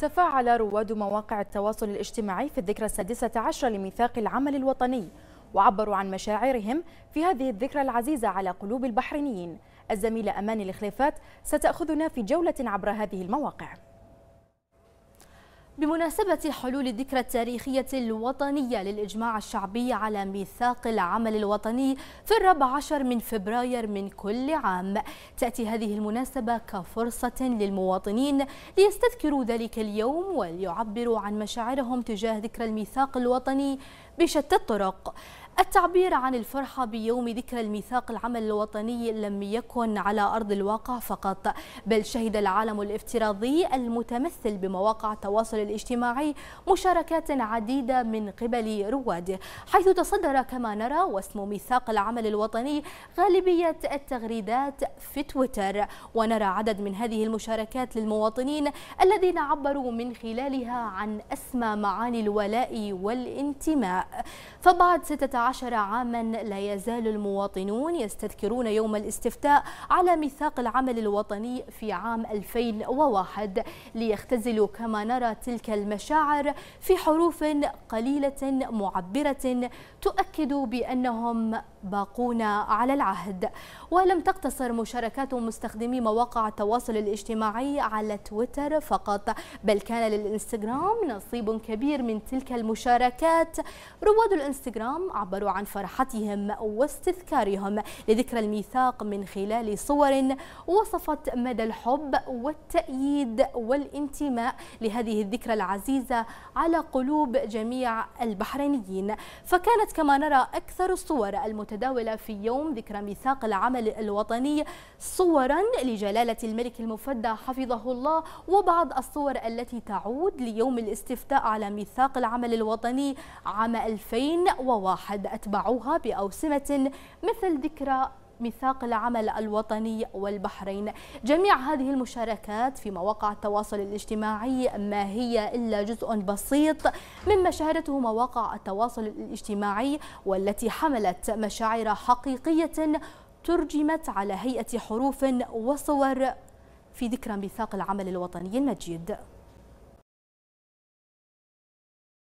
تفاعل رواد مواقع التواصل الاجتماعي في الذكرى السادسة عشر لميثاق العمل الوطني وعبروا عن مشاعرهم في هذه الذكرى العزيزة على قلوب البحرينيين الزميلة أماني الخليفات ستأخذنا في جولة عبر هذه المواقع بمناسبة حلول الذكرى التاريخية الوطنية للإجماع الشعبي على ميثاق العمل الوطني في الرابع عشر من فبراير من كل عام تأتي هذه المناسبة كفرصة للمواطنين ليستذكروا ذلك اليوم وليعبروا عن مشاعرهم تجاه ذكرى الميثاق الوطني بشتى الطرق التعبير عن الفرحة بيوم ذكرى الميثاق العمل الوطني لم يكن على أرض الواقع فقط بل شهد العالم الافتراضي المتمثل بمواقع التواصل الاجتماعي مشاركات عديدة من قبل رواده حيث تصدر كما نرى واسم ميثاق العمل الوطني غالبية التغريدات في تويتر ونرى عدد من هذه المشاركات للمواطنين الذين عبروا من خلالها عن أسمى معاني الولاء والانتماء فبعد 16 عشر عاما لا يزال المواطنون يستذكرون يوم الاستفتاء على ميثاق العمل الوطني في عام 2001 ليختزلوا كما نرى تلك المشاعر في حروف قليلة معبرة تؤكد بأنهم باقون على العهد ولم تقتصر مشاركات مستخدمي مواقع التواصل الاجتماعي على تويتر فقط بل كان للإنستغرام نصيب كبير من تلك المشاركات رواد الإنستغرام عبروا عن فرحتهم واستذكارهم لذكرى الميثاق من خلال صور وصفت مدى الحب والتأييد والانتماء لهذه الذكرى العزيزة على قلوب جميع البحرينيين فكانت كما نرى أكثر الصور المتابعة المتداولة في يوم ذكرى ميثاق العمل الوطني صورا لجلالة الملك المفدى حفظه الله وبعض الصور التي تعود ليوم الاستفتاء على ميثاق العمل الوطني عام 2001 أتبعوها بأوسمة مثل ذكرى ميثاق العمل الوطني والبحرين جميع هذه المشاركات في مواقع التواصل الاجتماعي ما هي إلا جزء بسيط مما شهدته مواقع التواصل الاجتماعي والتي حملت مشاعر حقيقية ترجمت على هيئة حروف وصور في ذكرى ميثاق العمل الوطني المجيد